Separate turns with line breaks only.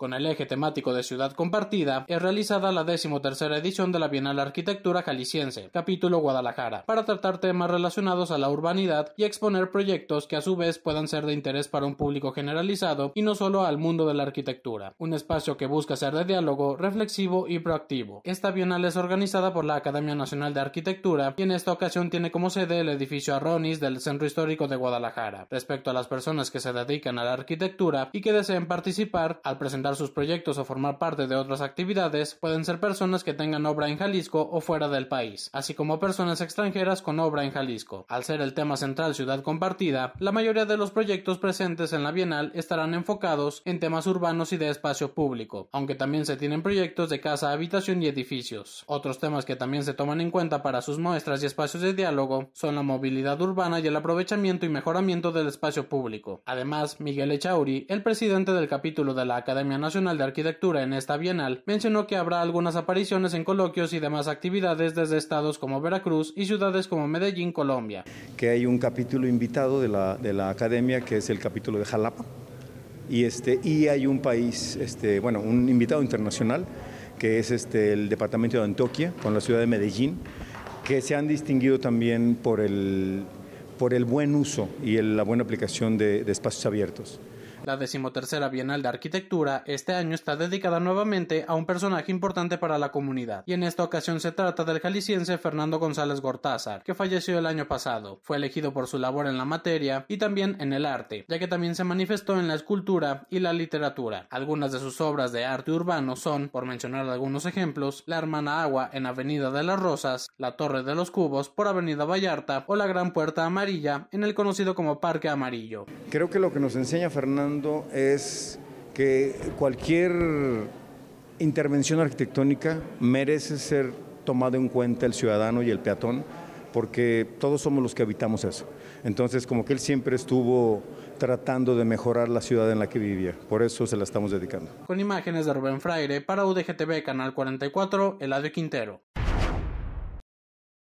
Con el eje temático de Ciudad Compartida, es realizada la decimotercera edición de la Bienal Arquitectura Jalisciense, capítulo Guadalajara, para tratar temas relacionados a la urbanidad y exponer proyectos que a su vez puedan ser de interés para un público generalizado y no solo al mundo de la arquitectura. Un espacio que busca ser de diálogo, reflexivo y proactivo. Esta Bienal es organizada por la Academia Nacional de Arquitectura y en esta ocasión tiene como sede el edificio Arronis del Centro Histórico de Guadalajara. Respecto a las personas que se dedican a la arquitectura y que deseen participar, al presentar sus proyectos o formar parte de otras actividades pueden ser personas que tengan obra en Jalisco o fuera del país, así como personas extranjeras con obra en Jalisco. Al ser el tema central Ciudad Compartida, la mayoría de los proyectos presentes en la Bienal estarán enfocados en temas urbanos y de espacio público, aunque también se tienen proyectos de casa, habitación y edificios. Otros temas que también se toman en cuenta para sus muestras y espacios de diálogo son la movilidad urbana y el aprovechamiento y mejoramiento del espacio público. Además, Miguel Echauri, el presidente del capítulo de la Academia Nacional de Arquitectura en esta bienal, mencionó que habrá algunas apariciones en coloquios y demás actividades desde estados como Veracruz y ciudades como Medellín, Colombia.
Que hay un capítulo invitado de la, de la academia que es el capítulo de Jalapa y, este, y hay un país, este, bueno, un invitado internacional que es este, el departamento de Antoquia con la ciudad de Medellín, que se han distinguido también por el, por el buen uso y la buena aplicación de espacios abiertos.
La decimotercera Bienal de Arquitectura este año está dedicada nuevamente a un personaje importante para la comunidad, y en esta ocasión se trata del jalisciense Fernando González Gortázar, que falleció el año pasado. Fue elegido por su labor en la materia y también en el arte, ya que también se manifestó en la escultura y la literatura. Algunas de sus obras de arte urbano son, por mencionar algunos ejemplos, La Hermana Agua en Avenida de las Rosas, La Torre de los Cubos por Avenida Vallarta o La Gran Puerta Amarilla en el conocido como Parque Amarillo.
Creo que lo que nos enseña Fernando es que cualquier intervención arquitectónica merece ser tomado en cuenta el ciudadano y el peatón, porque todos somos los que habitamos eso. Entonces, como que él siempre estuvo tratando de mejorar la ciudad en la que vivía, por eso se la estamos dedicando.
Con imágenes de Rubén Fraire para UDGTV Canal 44, Eladio Quintero.